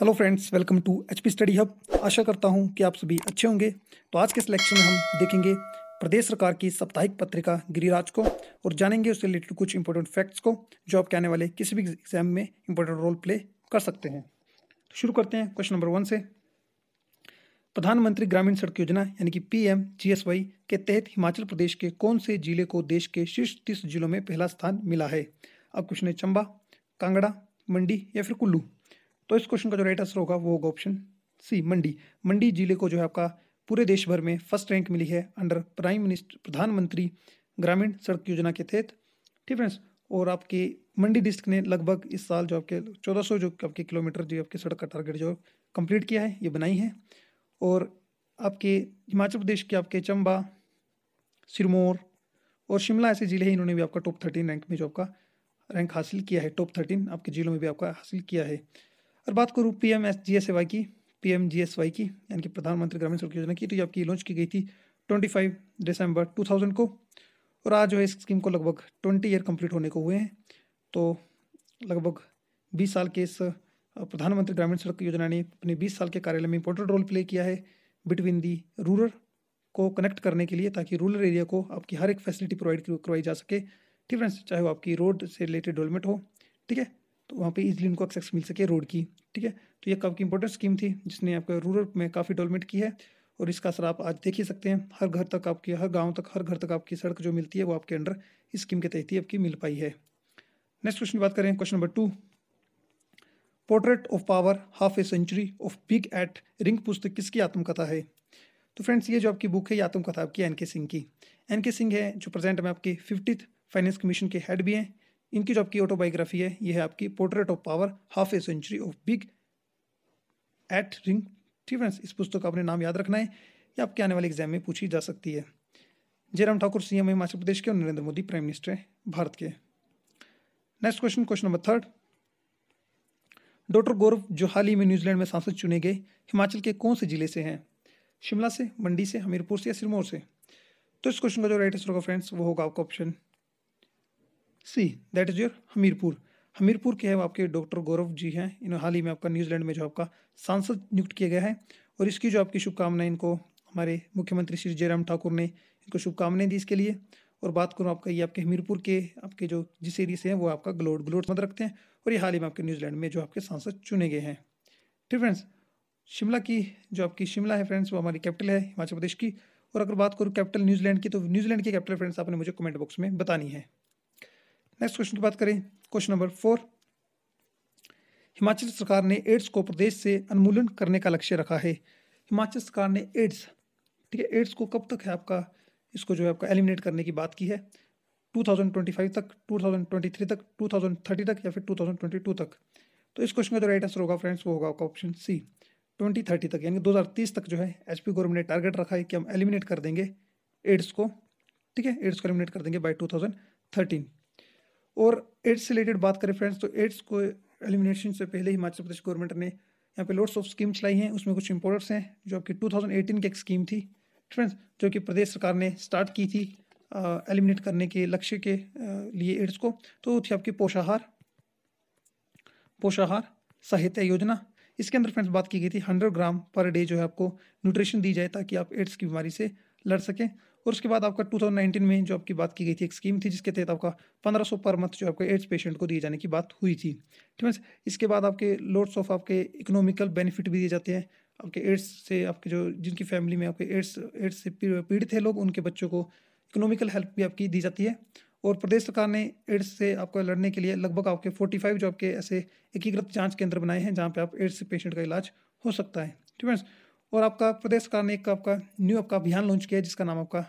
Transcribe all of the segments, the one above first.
hello friends welcome to H P study hub आशा करता हूं कि आप सभी अच्छे होंगे तो आज के सिलेक्शन में हम देखेंगे प्रदेश सरकार की साप्ताहिक पत्रिका गिरिराज को और जानेंगे उससे रिलेटेड कुछ इंपॉर्टेंट फैक्ट्स को जो आपके आने वाले किसी भी एग्जाम में इंपॉर्टेंट रोल प्ले कर सकते हैं तो शुरू करते हैं क्वेश्चन नंबर वन से प्रधानमंत्री ग्रामीण सड़क योजना यानी कि पी एम के तहत हिमाचल प्रदेश के कौन से जिले को देश के शीर्ष तीस जिलों में पहला स्थान मिला है अब क्वेश्चन है चंबा कांगड़ा मंडी या फिर कुल्लू तो इस क्वेश्चन का जो राइट आंसर होगा वो होगा ऑप्शन सी मंडी मंडी जिले को जो है आपका पूरे देश भर में फर्स्ट रैंक मिली है अंडर प्राइम मिनिस्टर प्रधानमंत्री ग्रामीण सड़क योजना के तहत ठीक फ्रेंड्स और आपके मंडी डिस्ट्रिक्ट ने लगभग इस साल जो आपके 1400 जो आपके किलोमीटर जो आपके सड़क का टारगेट जो कंप्लीट किया है ये बनाई है और आपके हिमाचल प्रदेश के आपके चंबा सिरमौर और शिमला ऐसे ज़िले हैं इन्होंने भी आपका टॉप थर्टीन रैंक में जो आपका रैंक हासिल किया है टॉप थर्टीन आपके ज़िलों में भी आपका हासिल किया है और बात करूँ P M S G S Y की P M G S Y की यानी कि प्रधानमंत्री ग्रामीण सड़क योजना की तो ये आपकी लॉन्च की गई थी twenty five December two thousand को और आज जो है इस स्कीम को लगभग ट्वेंटी ईयर कंप्लीट होने को हुए हैं तो लगभग बीस साल के इस प्रधानमंत्री ग्रामीण सड़क योजना ने अपने बीस साल के कार्यालय में इंपॉर्टेंट रोल प्ले किया है बिटवीन दी रूरल को कनेक्ट करने के लिए ताकि रूरल एरिया को आपकी हर एक फैसिलिटी प्रोवाइड करवाई जा सके ठीक फ्रेंड्स चाहे वो आपकी रोड से रिलेटेड डेवलपमेंट हो ठीक है तो वहाँ पे इजिली उनको एक्सेस मिल सके रोड की ठीक है तो ये काफ़ी इंपॉर्टेंट स्कीम थी जिसने आपका रूरल में काफ़ी डेवलपमेंट की है और इसका असर आप आज देख ही सकते हैं हर घर तक आपकी हर गाँव तक हर घर तक आपकी सड़क जो मिलती है वो आपके अंडर इस स्कीम के तहत ही आपकी मिल पाई है नेक्स्ट क्वेश्चन बात करें question number two portrait of power half a century of being at ring पुस्तक किसकी आत्मकथा है तो फ्रेंड्स ये जो आपकी बुक है ये आत्मकथा आपकी एन के सिंह की एन के सिंह है जो प्रेजेंट में आपके फिफ्टीथ फाइनेंस कमीशन के हेड भी हैं इनकी जो आपकी ऑटोबायोग्राफी है ये है आपकी portrait of power half a century of being at ring ठीक फ्रेंड्स इस पुस्तक का अपने नाम याद रखना है या आपके आने वाले एग्जाम में पूछी जा सकती है जयराम ठाकुर सीएम हिमाचल प्रदेश के और नरेंद्र मोदी प्राइम मिनिस्टर हैं भारत के next question question number third doctor Gaurav जो हाल ही में न्यूजीलैंड में सांसद चुने गए हिमाचल के कौन से जिले से हैं शिमला से मंडी से हमीरपुर से या सिरमौर से तो इस क्वेश्चन का जो राइट आंसर होगा फ्रेंड्स वो होगा आपका option C that is your Hamirpur Hamirpur के हैं आपके डॉक्टर गौरव जी हैं इन हाल ही में आपका न्यूजीलैंड में जो आपका सांसद नियुक्त किया गया है और इसकी जो आपकी शुभकामनाएं इनको हमारे मुख्यमंत्री श्री जयराम ठाकुर ने इनको शुभकामनाएं दी इसके लिए और बात करूँ आपका ये आपके हमीरपुर के आपके जो जिस एरिए से हैं वो आपका ग्लोड ग्लोड मत रखते हैं और ये हाल ही में आपके न्यूजीलैंड में जो आपके सांसद चुने गए हैं ठीक फ्रेंड्स शिमला की जो आपकी शिमला है फ्रेंड्स वो हमारी कैपिटल है हिमाचल प्रदेश की और अगर बात करूँ कैपिटल न्यूजीलैंड की तो न्यूजीलैंड की कैपिटल फ्रेंड्स आपने मुझे कमेंट बॉक्स में बतानी है नेक्स्ट क्वेश्चन की बात करें क्वेश्चन नंबर फोर हिमाचल सरकार ने एड्स को प्रदेश से अनमूलन करने का लक्ष्य रखा है हिमाचल सरकार ने एड्स ठीक है एड्स को कब तक है आपका इसको जो है आपका एलिमिनेट करने की बात की है 2025 तक 2023 तक 2030 तक या फिर 2022 तक तो इस क्वेश्चन का जो राइट आंसर होगा फ्रेंड्स वो होगा आपका ऑप्शन सी 2030 तक यानी 2030 तक जो है पी गवर्नमेंट ने टारगेट रखा है कि हम एलिमिनेट कर देंगे एड्स को ठीक है एड्स को एलिमिनेट कर देंगे बाई टू और एड्स से रिलेटेड बात करें फ्रेंड्स तो एड्स को एलिमिनेशन से पहले हिमाचल प्रदेश गवर्नमेंट ने यहाँ पे लोड्स ऑफ स्कीम चलाई हैं उसमें कुछ इंपोर्टेंट्स हैं जो आपकी 2018 की एक स्कीम थी फ्रेंड्स जो कि प्रदेश सरकार ने स्टार्ट की थी एलिमिनेट करने के लक्ष्य के लिए एड्स को तो थी आपकी पोषाहार पोषाहार सहायता योजना इसके अंदर फ्रेंड्स बात की गई थी हंड्रेड ग्राम पर डे जो है आपको न्यूट्रिशन दी जाए ताकि आप एड्स की बीमारी से लड़ सकें और उसके बाद आपका 2019 में जो आपकी बात की गई थी एक स्कीम थी जिसके तहत आपका 1500 पर मंथ जो आपके एड्स पेशेंट को दिए जाने की बात हुई थी ठीक है इसके बाद आपके लोड्स ऑफ आपके इकोनॉमिकल बेनिफिट भी दिए जाते हैं आपके एड्स से आपके जो जिनकी फैमिली में आपके एड्स एड्स से पीड़ित है लोग उनके बच्चों को इकोनॉमिकल हेल्प भी आपकी दी जाती है और प्रदेश सरकार ने एड्स से आपको लड़ने के लिए लगभग आपके 45 जो आपके ऐसे एकीकृत जांच केंद्र बनाए हैं जहां पे आप एड्स पेशेंट का इलाज हो सकता है ठीक है और आपका प्रदेश सरकार ने एक आपका न्यू आपका अभियान लॉन्च किया है जिसका नाम आपका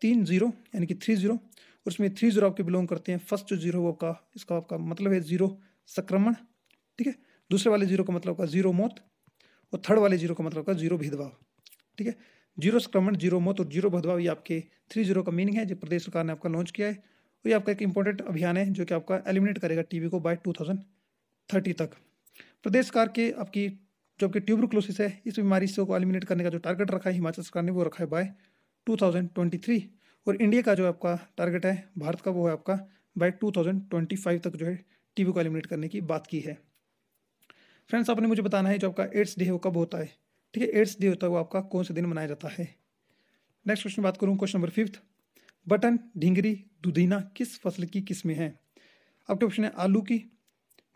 तीन ज़ीरो यानी कि थ्री ज़ीरो और इसमें थ्री ज़ीरो आपके बिलोंग करते हैं फर्स्ट जो जीरो आपका इसका आपका मतलब है ज़ीरो संक्रमण ठीक है दूसरे वाले जीरो का मतलब का ज़ीरो मौत और थर्ड वाले जीरो का मतलब का जीरो भेदभाव ठीक है जीरो संक्रमण जीरो मौत और जीरो भेदभाव ये आपके थ्री जीरो का मीनिंग है जो प्रदेश सरकार ने आपका लॉन्च किया है और ये आपका एक इंपॉर्टेंट अभियान है जो कि आपका एलिमिनेट करेगा टीबी को बाय टू थाउजेंड थर्टी तक प्रदेश सरकार के आपकी जो आपकी ट्यूबरक्लोसिस है इस बीमारी से को एलिमिनेट करने का जो टारगेट रखा है हिमाचल सरकार ने वो रखा है बाय 2023 और इंडिया का जो आपका टारगेट है भारत का वो है आपका बाय 2025 तक जो है टीबी को एलिमिनेट करने की बात की है फ्रेंड्स आपने मुझे बताना है जो आपका एड्स डे है वो कब होता है ठीक है एड्स डे होता है वो आपका कौन से दिन मनाया जाता है नेक्स्ट क्वेश्चन बात करूँ क्वेश्चन नंबर फिफ्थ बटन ढिंगरी दुदीना किस फसल की किस्में हैं आपके ऑप्शन है आलू की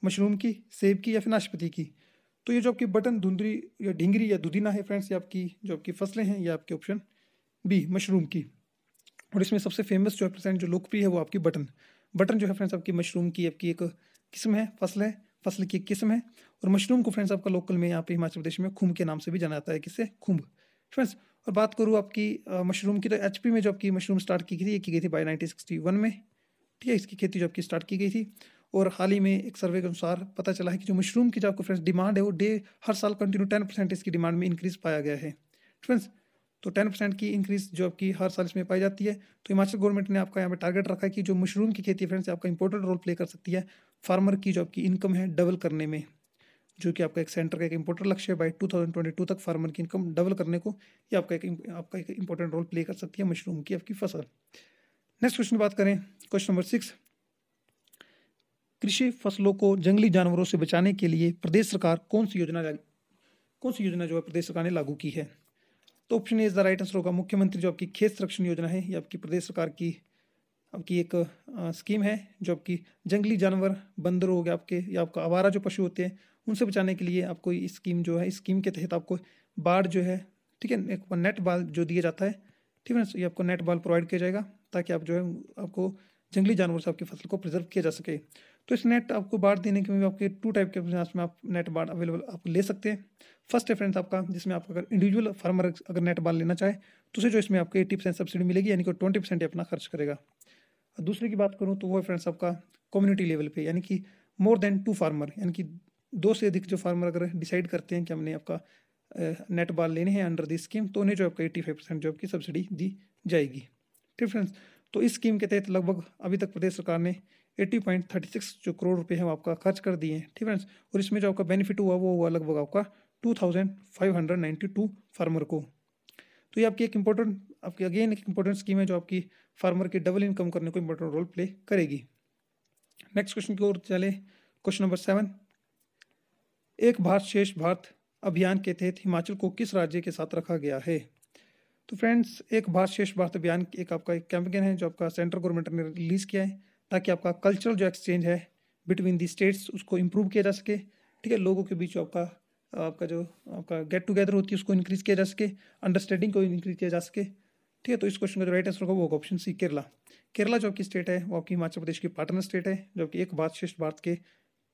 मशरूम की सेब की या फिर नाशपति की तो ये जो आपकी बटन धुंदरी या ढिंगरी या दुदीना है फ्रेंड्स ये आपकी जो आपकी फसलें हैं ये आपके ऑप्शन बी मशरूम की और इसमें सबसे फेमस जो है प्रेजेंट जो लोकप्रिय है वो आपकी बटन बटन जो है फ्रेंड्स आपकी मशरूम की आपकी एक किस्म है फसल है फसल की एक किस्म है और मशरूम को फ्रेंड्स आपका लोकल में यहाँ पे हिमाचल प्रदेश में खुम्भ के नाम से भी जाना जाता है किससे खुम्भ फ्रेंड्स और बात करूँ आपकी मशरूम की तो एच में जो आपकी मशरूम स्टार्ट की गई थी ये की गई थी बाई नाइनटीन में ठीक है इसकी खेती जो आपकी स्टार्ट की गई थी और हाल ही में एक सर्वे के अनुसार पता चला है कि जो मशरूम की जो आपको फ्रेंड्स डिमांड है वो डे हर साल कंटिन्यू टेन परसेंट इसकी डिमांड में इंक्रीज पाया गया है फ्रेंड्स तो टेन परसेंट की इंक्रीज जो आपकी हर साल इसमें पाई जाती है तो हिमाचल गवर्नमेंट ने आपका यहाँ पे टारगेट रखा है कि जो मशरूम की खेती फ्रेंड्स आपका इंपॉर्टेंट रोल प्ले कर सकती है फार्मर की जो आपकी इनकम है डबल करने में जो कि आपका एक सेंटर का एक इंपॉर्टेंट लक्ष्य है बाई टू तक फार्मर की इनकम डबल करने को ये आपका एक आपका एक इंपॉर्टेंट रोल प्ले कर सकती है मशरूम की आपकी फसल नेक्स्ट क्वेश्चन बात करें क्वेश्चन नंबर सिक्स कृषि फसलों को जंगली जानवरों से बचाने के लिए प्रदेश सरकार कौन सी योजना कौन सी योजना जो है प्रदेश सरकार ने लागू की है तो option A is the right answer होगा मुख्यमंत्री जो आपकी खेत संरक्षण योजना है ये आपकी प्रदेश सरकार की आपकी एक स्कीम है जो आपकी जंगली जानवर बंदर हो गया आपके या आपका आवारा जो पशु होते हैं उनसे बचाने के लिए आपको इस स्कीम जो है इस स्कीम के तहत आपको बाढ़ जो है ठीक है एक नेट बाल जो दिया जाता है ठीक है ना ये आपको नेट बाल प्रोवाइड किया जाएगा ताकि आप जो है आपको जंगली जानवर से आपकी फसल को प्रिजर्व किया जा सके तो इस नेट आपको बाढ़ देने के आपके टू टाइप के ऑप्शन में आप नेट बाढ़ अवेलेबल आप ले सकते हैं फर्स्ट डिफरेंस आपका जिसमें आप अगर इंडिविजुअल फार्मर अगर नेट बाढ़ लेना चाहे तो उसे जो इसमें आपको एट्टी परसेंट सब्सिडी मिलेगी यानी कि ट्वेंटी परसेंट अपना खर्च करेगा दूसरे की बात करूँ तो वो फ्रेंड्स आपका कम्युनिटी लेवल पर यानी कि मोर देन टू फार्मर यानी कि दो से अधिक जो फार्मर अगर डिसाइड करते हैं कि हमने आपका नेट बाल लेने हैं अंडर दिस स्कीम तो उन्हें जो आपका एट्टी फाइव परसेंट जो आपकी सब्सिडी दी जाएगी ठीक फ्रेंड्स तो इस स्कीम के तहत लगभग अभी तक प्रदेश सरकार ने एट्टी पॉइंट थर्टी सिक्स जो करोड़ रुपये हैं वो आपका खर्च कर दिए हैं ठीक है फ्रेंड्स और इसमें जो आपका बेनिफिट हुआ वो हुआ लगभग आपका two thousand five hundred ninety two farmer को तो ये आपकी एक इंपॉर्टेंट आपकी अगेन एक इंपॉर्टेंट स्कीम है जो आपकी फार्मर की डबल इनकम करने को इंपॉर्टेंट रोल प्ले करेगी नेक्स्ट क्वेश्चन की ओर चले क्वेश्चन नंबर सेवन एक भारत श्रेष्ठ भारत अभियान के तहत हिमाचल को किस राज्य के साथ रखा गया है तो फ्रेंड्स एक भारत श्रेष्ठ भारत अभियान एक आपका एक कैंपेन है जो आपका सेंट्रल गवर्नमेंट ने रिलीज़ किया है ताकि आपका कल्चरल जो एक्सचेंज है बिटवीन दी स्टेट्स उसको इम्प्रूव किया जा सके ठीक है लोगों के बीच आपका आपका जो आपका गेट टुगेदर होती है उसको इंक्रीज किया जा सके अंडरस्टैंडिंग को इंक्रीज किया जा सके ठीक है तो इस क्वेश्चन का जो राइट आंसर होगा वो होगा ऑप्शन सी केरला केरला जो आपकी स्टेट है वो आपकी हिमाचल प्रदेश की पार्टनर स्टेट है जो कि एक भारत श्रेष्ठ भारत के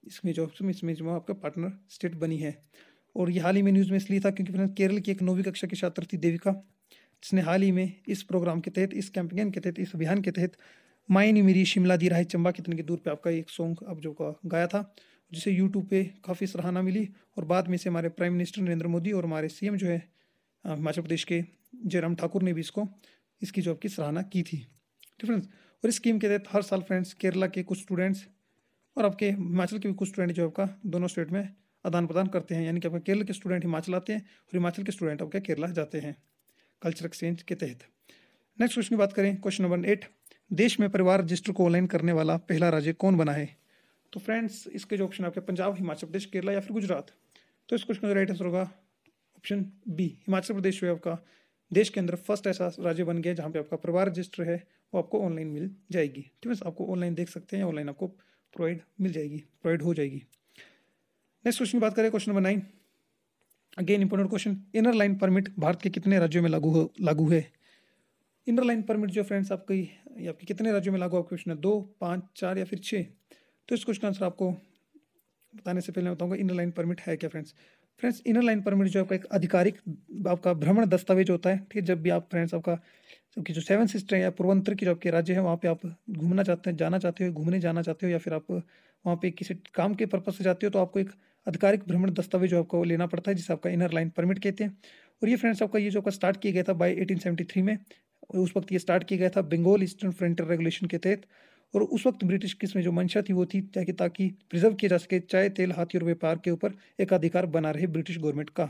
इसमें जो इसमें इसमें जो आपका पार्टनर स्टेट बनी है और ये हाल ही में न्यूज़ में इसलिए था क्योंकि फिर केरल की एक नौवीं कक्षा की छात्र थी देविका जिसने हाल ही में इस प्रोग्राम के तहत इस कैंपेन के तहत इस अभियान के तहत नी मेरी शिमला दी राह चंबा कितने की दूर पे आपका एक सॉन्ग अब जो का गाया था जिसे यूट्यूब पे काफ़ी सराहना मिली और बाद में से हमारे प्राइम मिनिस्टर नरेंद्र मोदी और हमारे सीएम जो है हिमाचल प्रदेश के जयराम ठाकुर ने भी इसको इसकी जॉब की सराहना की थी डिफरेंस तो और इस स्कीम के तहत हर साल फ्रेंड्स केरला के कुछ स्टूडेंट्स और आपके हिमाचल के भी कुछ स्टूडेंट जो आपका दोनों स्टेट में आदान प्रदान करते हैं यानी कि आपका केरल के स्टूडेंट हिमाचल आते हैं और हिमाचल के स्टूडेंट आपके केरला जाते हैं कल्चर एक्सचेंज के तहत नेक्स्ट क्वेश्चन की बात करें क्वेश्चन नंबर एट देश में परिवार रजिस्टर को ऑनलाइन करने वाला पहला राज्य कौन बना है तो फ्रेंड्स इसके जो ऑप्शन आपके पंजाब हिमाचल प्रदेश केरला या फिर गुजरात तो इस क्वेश्चन का राइट आंसर होगा ऑप्शन बी हिमाचल प्रदेश जो है आपका देश के अंदर फर्स्ट ऐसा राज्य बन गया जहाँ पे आपका परिवार रजिस्टर है वो आपको ऑनलाइन मिल जाएगी ठीक है आपको ऑनलाइन देख सकते हैं ऑनलाइन आपको प्रोवाइड मिल जाएगी प्रोवाइड हो जाएगी नेक्स्ट क्वेश्चन की बात करें question number nine again important question inner line permit Bharat के कितने राज्यों में लागू हो लागू है इनर लाइन परमिट जो फ्रेंड्स आपकी ये आपके कितने राज्यों में लागू आपके क्वेश्चन है दो पाँच चार या फिर छः तो इस क्वेश्चन का आंसर आपको बताने से पहले बताऊँगा इनर लाइन परमिट है क्या friends friends inner line permit जो आपका एक आधिकारिक आपका भ्रमण दस्तावेज होता है ठीक है जब भी आप फ्रेंड्स आपका आपकी जो सेवन सिस्टर या पूर्वंतर की जो आपके राज्य है वहाँ पे आप घूमना चाहते हैं जाना चाहते हो घूमने जाना चाहते हो या फिर आप वहाँ पे किसी काम के पर्पज से जाते हो तो आपको एक आधिकारिक भ्रमण दस्तावेज जो आपको लेना पड़ता है जिसे आपका इनर लाइन परमिट कहते हैं और ये फ्रेंड्स आपका ये जो आपका स्टार्ट किया गया था बाई एटीन में उस वक्त ये स्टार्ट किया गया था बंगाल ईस्टर्न फ्रंटियर रेगुलेशन के तहत और उस वक्त ब्रिटिश किस्म जो मंशा थी वो थी ताकि ताकि प्रिजर्व किया जा सके चाय तेल हाथी और व्यापार के ऊपर एकाधिकार बना रहे ब्रिटिश गवर्नमेंट का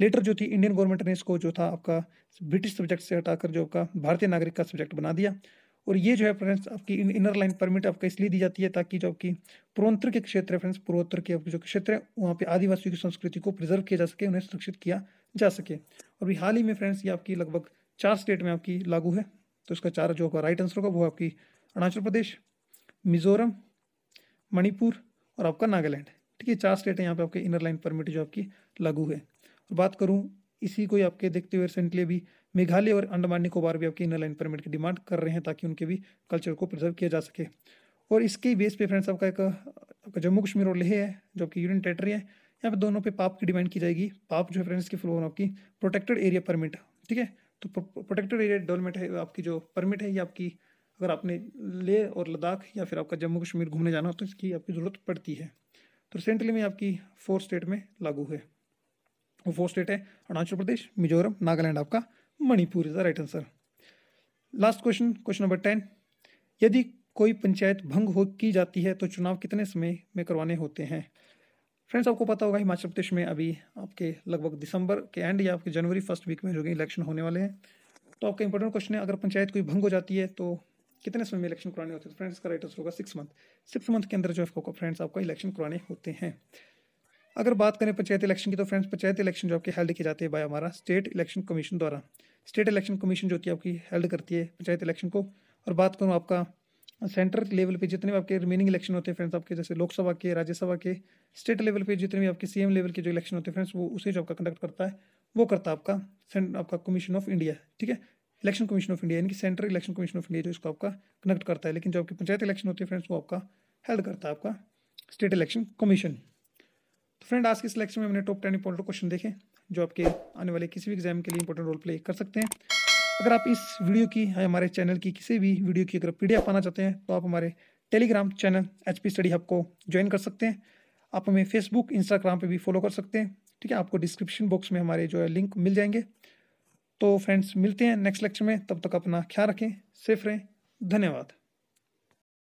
लेटर जो थी इंडियन गवर्नमेंट ने इसको जो था आपका ब्रिटिश सब्जेक्ट से हटाकर जो आपका भारतीय नागरिक का सब्जेक्ट बना दिया और ये जो है फ्रेंड्स आपकी इनर लाइन परमिट आपका इसलिए दी जाती है ताकि जो आपकी पूर्वोत्तर के क्षेत्र है फ्रेंड्स पूर्वोत्तर के जो क्षेत्र है वहाँ पे आदिवासियों की संस्कृति को प्रिजर्व किया जा सके उन्हें सुरक्षित किया जा सके और अभी हाल ही में फ्रेंड्स ये आपकी लगभग चार स्टेट में आपकी लागू है तो इसका चार जो आपका राइट आंसर होगा वो आपकी अरुणाचल प्रदेश मिजोरम मणिपुर और आपका नागालैंड ठीक है चार स्टेट है यहाँ पे आपके इनर लाइन परमिट जो आपकी लागू है और बात करूँ इसी को आपके देखते हुए रिसेंटली अभी मेघालय और अंडमान निकोबार भी आपके इनर लाइन परमिट की डिमांड कर रहे हैं ताकि उनके भी कल्चर को प्रिजर्व किया जा सके और इसके बेस पे फ्रेंड्स आपका एक आपका जम्मू कश्मीर और लेह है जो आपकी यूनियन टेरेटरी है यहाँ पे दोनों पे पाप की डिमांड की जाएगी पाप जो है फ्रेंड्स की फ्लोर आपकी प्रोटेक्टेड एरिया परमिट ठीक है तो प्रोटेक्टेड एरिया डेवलपमेंट है आपकी जो परमिट है ये आपकी अगर आपने ले और लद्दाख या फिर आपका जम्मू कश्मीर घूमने जाना हो तो इसकी आपकी ज़रूरत पड़ती है तो रिसेंटली में आपकी फोर स्टेट में लागू है वो फोर स्टेट है अरुणाचल प्रदेश मिजोरम नागालैंड आपका Manipur is the right answer last question question number ten यदि कोई पंचायत भंग हो की जाती है तो चुनाव कितने समय में करवाने होते हैं फ्रेंड्स आपको पता होगा हिमाचल प्रदेश में अभी आपके लगभग दिसंबर के एंड या आपके जनवरी फर्स्ट वीक में जो इलेक्शन होने वाले हैं तो आपका इंपॉर्टेंट क्वेश्चन है अगर पंचायत कोई भंग हो जाती है तो कितने समय में इलेक्शन कराने होते हैं तो फ्रेंड्स का राइट आंसर होगा सिक्स मंथ सिक्स मंथ के अंदर जो है फ्रेंड्स आपका इलेक्शन कराने होते हैं अगर बात करें पंचायत इलेक्शन की तो फ्रेंड्स पंचायत इलेक्शन जो आपके हेल्ड किए जाते हैं बाय हमारा स्टेट इलेक्शन कमीशन द्वारा स्टेट इलेक्शन कमीशन जो होती है आपकी हेल्ड करती है पंचायत इलेक्शन को और बात करूँ आपका सेंटर लेवल पे जितने भी आपके रिमेनिंग इलेक्शन होते हैं फ्रेंड्स आपके जैसे लोकसभा के राज्यसभा के स्टेट लेवल पे जितने भी आपके सीएम लेवल के जो इलेक्शन होते हैं फ्रेंड्स वो उसे जो आपका कंडक्ट करता है वो करता है आपका आपका कमीशन ऑफ इंडिया ठीक है इलेक्शन कमीशन ऑफ इंडिया यानी कि central election commission of India जो इसको आपका कंडक्ट करता है लेकिन जो आपकी पंचायत इलेक्शन होते हैं फ्रेंड्स वो आपका हेल्ड करता है आपका स्टेट इलेक्शन कमीशन तो फ्रेंड आज के इस इलेक्शन में हमने टॉप टेन इंपॉर्टेंट क्वेश्चन देखे जो आपके आने वाले किसी भी एग्जाम के लिए इंपॉर्टेंट रोल प्ले कर सकते हैं अगर आप इस वीडियो की हमारे चैनल की किसी भी वीडियो की अगर पी पाना चाहते हैं तो आप हमारे Telegram channel H P study hub को ज्वाइन कर सकते हैं आप हमें फेसबुक इंस्टाग्राम पे भी फॉलो कर सकते हैं ठीक है आपको डिस्क्रिप्शन बॉक्स में हमारे जो है लिंक मिल जाएंगे तो फ्रेंड्स मिलते हैं नेक्स्ट लेक्चर में तब तक अपना ख्याल रखें सेफ रहें धन्यवाद